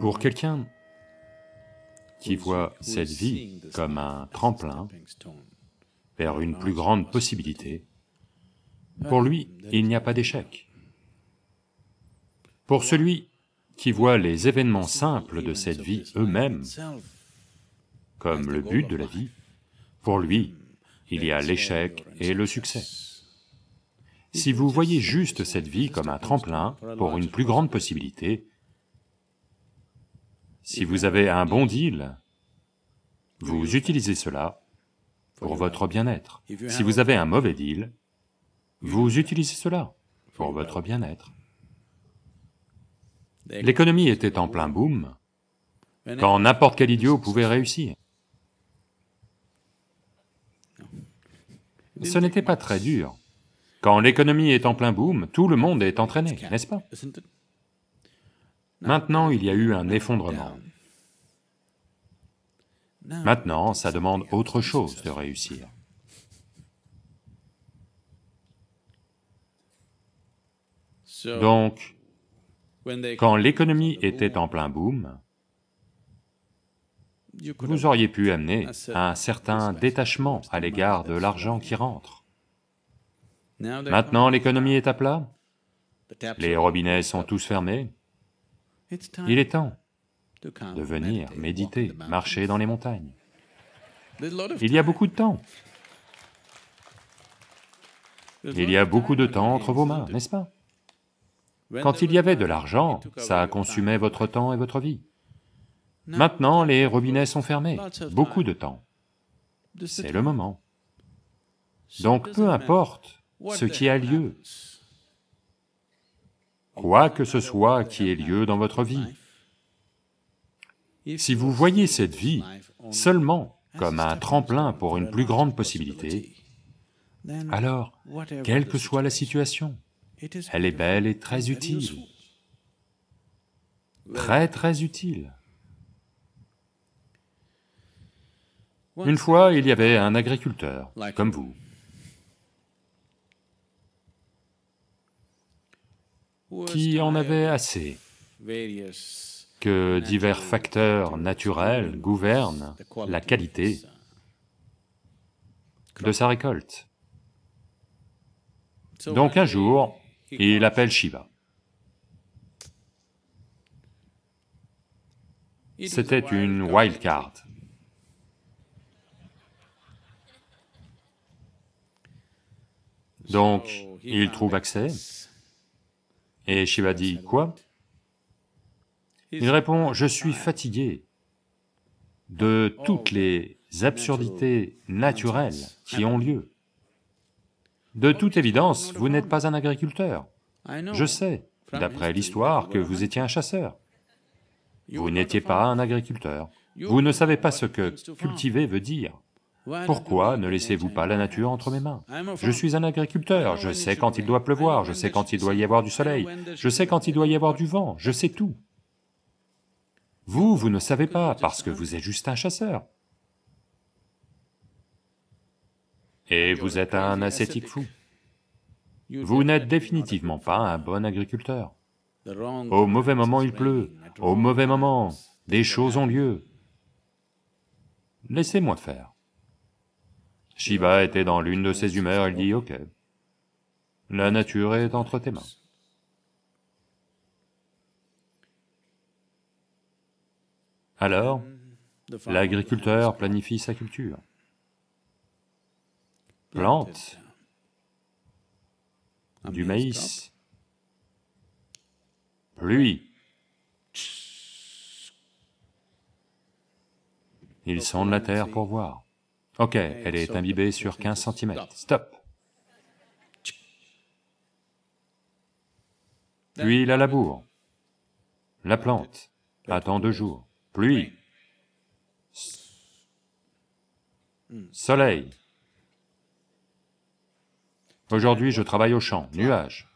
Pour quelqu'un qui voit cette vie comme un tremplin vers une plus grande possibilité, pour lui, il n'y a pas d'échec. Pour celui qui voit les événements simples de cette vie eux-mêmes comme le but de la vie, pour lui, il y a l'échec et le succès. Si vous voyez juste cette vie comme un tremplin pour une plus grande possibilité, si vous avez un bon deal, vous utilisez cela pour votre bien-être. Si vous avez un mauvais deal, vous utilisez cela pour votre bien-être. L'économie était en plein boom, quand n'importe quel idiot pouvait réussir. Ce n'était pas très dur. Quand l'économie est en plein boom, tout le monde est entraîné, n'est-ce pas Maintenant, il y a eu un effondrement. Maintenant, ça demande autre chose de réussir. Donc, quand l'économie était en plein boom, vous auriez pu amener un certain détachement à l'égard de l'argent qui rentre. Maintenant, l'économie est à plat, les robinets sont tous fermés, il est temps de venir méditer, marcher dans les montagnes. Il y a beaucoup de temps. Il y a beaucoup de temps entre vos mains, n'est-ce pas Quand il y avait de l'argent, ça consumait votre temps et votre vie. Maintenant, les robinets sont fermés, beaucoup de temps. C'est le moment. Donc peu importe ce qui a lieu, quoi que ce soit qui ait lieu dans votre vie. Si vous voyez cette vie seulement comme un tremplin pour une plus grande possibilité, alors, quelle que soit la situation, elle est belle et très utile. Très, très utile. Une fois, il y avait un agriculteur, comme vous. qui en avait assez que divers facteurs naturels gouvernent la qualité de sa récolte. Donc un jour, il appelle Shiva. C'était une wild card. Donc, il trouve accès et Shiva dit, quoi Il répond, je suis fatigué de toutes les absurdités naturelles qui ont lieu. De toute évidence, vous n'êtes pas un agriculteur. Je sais, d'après l'histoire, que vous étiez un chasseur. Vous n'étiez pas un agriculteur. Vous ne savez pas ce que cultiver veut dire. Pourquoi ne laissez-vous pas la nature entre mes mains Je suis un agriculteur, je sais quand il doit pleuvoir, je sais quand il doit y avoir du soleil, je sais quand il doit y avoir du vent, je sais tout. Vous, vous ne savez pas, parce que vous êtes juste un chasseur. Et vous êtes un ascétique fou. Vous n'êtes définitivement pas un bon agriculteur. Au mauvais moment, il pleut. Au mauvais moment, des choses ont lieu. Laissez-moi faire. Shiva était dans l'une de ses humeurs, il dit, « Ok, la nature est entre tes mains. » Alors, l'agriculteur planifie sa culture, plante du maïs, pluie. Il sonde la terre pour voir. Ok, elle est imbibée sur 15 cm. Stop Puis la labour. la plante, Attends deux jours, pluie, soleil. Hmm. Aujourd'hui, je travaille au champ, nuages.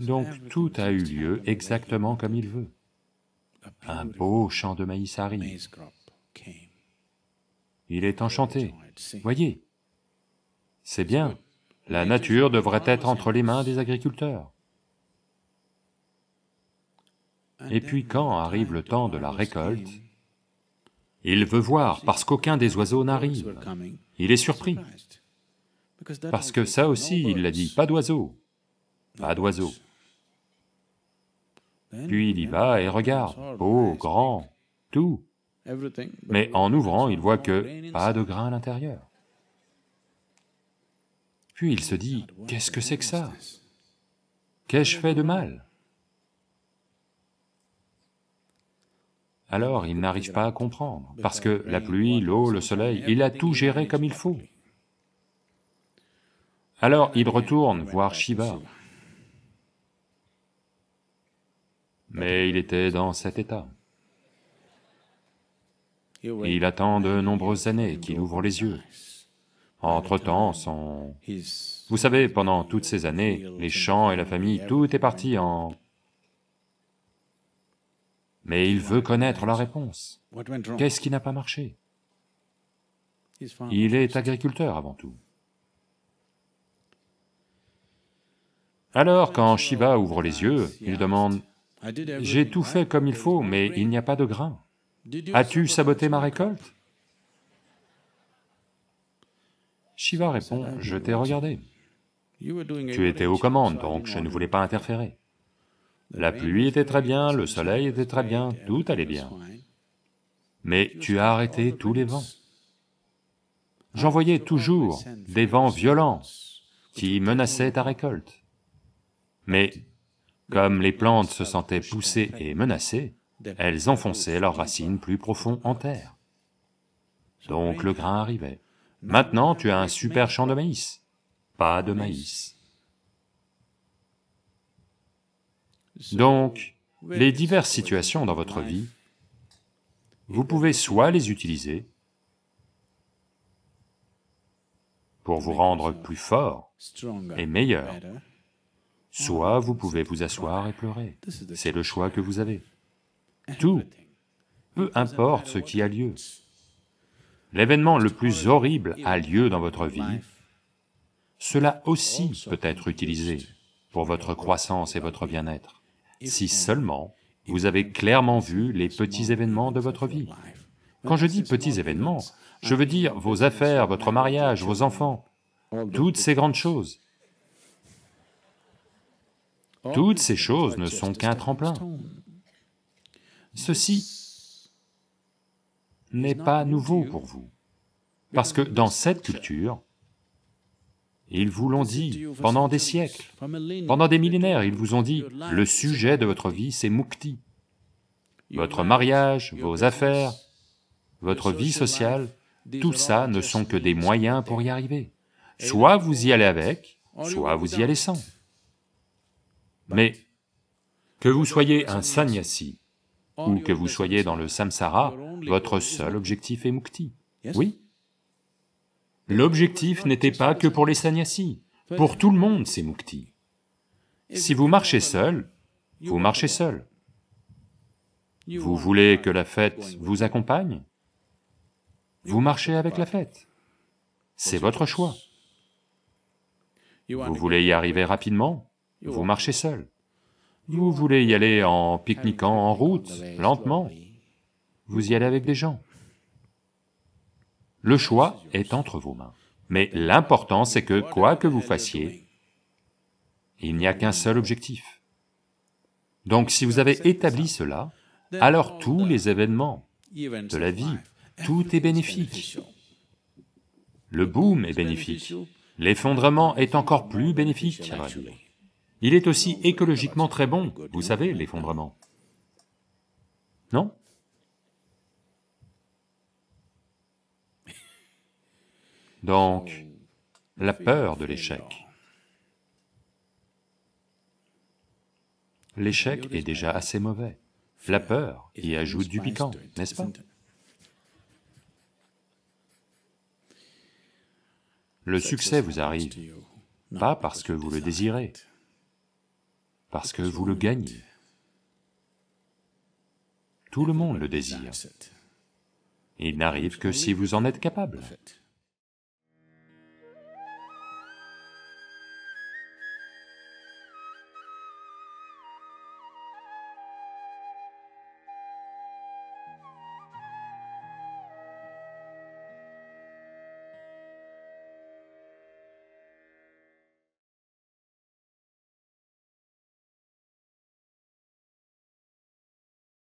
Donc tout a eu lieu exactement comme il veut. Un beau champ de maïs arrive. Il est enchanté. Voyez, c'est bien. La nature devrait être entre les mains des agriculteurs. Et puis quand arrive le temps de la récolte, il veut voir parce qu'aucun des oiseaux n'arrive. Il est surpris. Parce que ça aussi, il l'a dit, pas d'oiseaux. Pas d'oiseaux. Puis il y va et regarde, oh, grand, tout. Mais en ouvrant, il voit que pas de grain à l'intérieur. Puis il se dit, qu'est-ce que c'est que ça Qu'ai-je fait de mal Alors il n'arrive pas à comprendre, parce que la pluie, l'eau, le soleil, il a tout géré comme il faut. Alors il retourne voir Shiva, mais il était dans cet état. Il attend de nombreuses années qu'il ouvre les yeux. Entre-temps, son... Vous savez, pendant toutes ces années, les champs et la famille, tout est parti en... Mais il veut connaître la réponse. Qu'est-ce qui n'a pas marché Il est agriculteur avant tout. Alors, quand Shiva ouvre les yeux, il demande j'ai tout fait comme il faut, mais il n'y a pas de grain. As-tu saboté ma récolte Shiva répond, « Je t'ai regardé. Tu étais aux commandes, donc je ne voulais pas interférer. La pluie était très bien, le soleil était très bien, tout allait bien. Mais tu as arrêté tous les vents. J'envoyais toujours des vents violents qui menaçaient ta récolte. Mais comme les plantes se sentaient poussées et menacées, elles enfonçaient leurs racines plus profond en terre. Donc le grain arrivait. Maintenant, tu as un super champ de maïs. Pas de maïs. Donc, les diverses situations dans votre vie, vous pouvez soit les utiliser pour vous rendre plus fort et meilleur, Soit vous pouvez vous asseoir et pleurer. C'est le choix que vous avez. Tout, peu importe ce qui a lieu. L'événement le plus horrible a lieu dans votre vie, cela aussi peut être utilisé pour votre croissance et votre bien-être, si seulement vous avez clairement vu les petits événements de votre vie. Quand je dis petits événements, je veux dire vos affaires, votre mariage, vos enfants, toutes ces grandes choses. Oh, Toutes ces choses ne sont qu'un tremplin. Ceci n'est pas nouveau pour vous, parce que dans cette culture, ils vous l'ont dit pendant des siècles, pendant des millénaires, ils vous ont dit, le sujet de votre vie, c'est mukti. Votre mariage, vos affaires, votre vie sociale, tout ça ne sont que des moyens pour y arriver. Soit vous y allez avec, soit vous y allez sans. Mais que vous soyez un sannyasi ou que vous soyez dans le samsara, votre seul objectif est mukti. Oui. L'objectif n'était pas que pour les sannyasis, pour tout le monde c'est mukti. Si vous marchez seul, vous marchez seul. Vous voulez que la fête vous accompagne Vous marchez avec la fête. C'est votre choix. Vous voulez y arriver rapidement vous marchez seul. Vous voulez y aller en pique-niquant en route, lentement. Vous y allez avec des gens. Le choix est entre vos mains. Mais l'important, c'est que quoi que vous fassiez, il n'y a qu'un seul objectif. Donc si vous avez établi cela, alors tous les événements de la vie, tout est bénéfique. Le boom est bénéfique, l'effondrement est encore plus bénéfique. Il est aussi écologiquement très bon, vous savez, l'effondrement. Non Donc, la peur de l'échec. L'échec est déjà assez mauvais. La peur y ajoute du piquant, n'est-ce pas Le succès vous arrive, pas parce que vous le désirez, parce que vous le gagnez. Tout le monde le désire. Il n'arrive que si vous en êtes capable.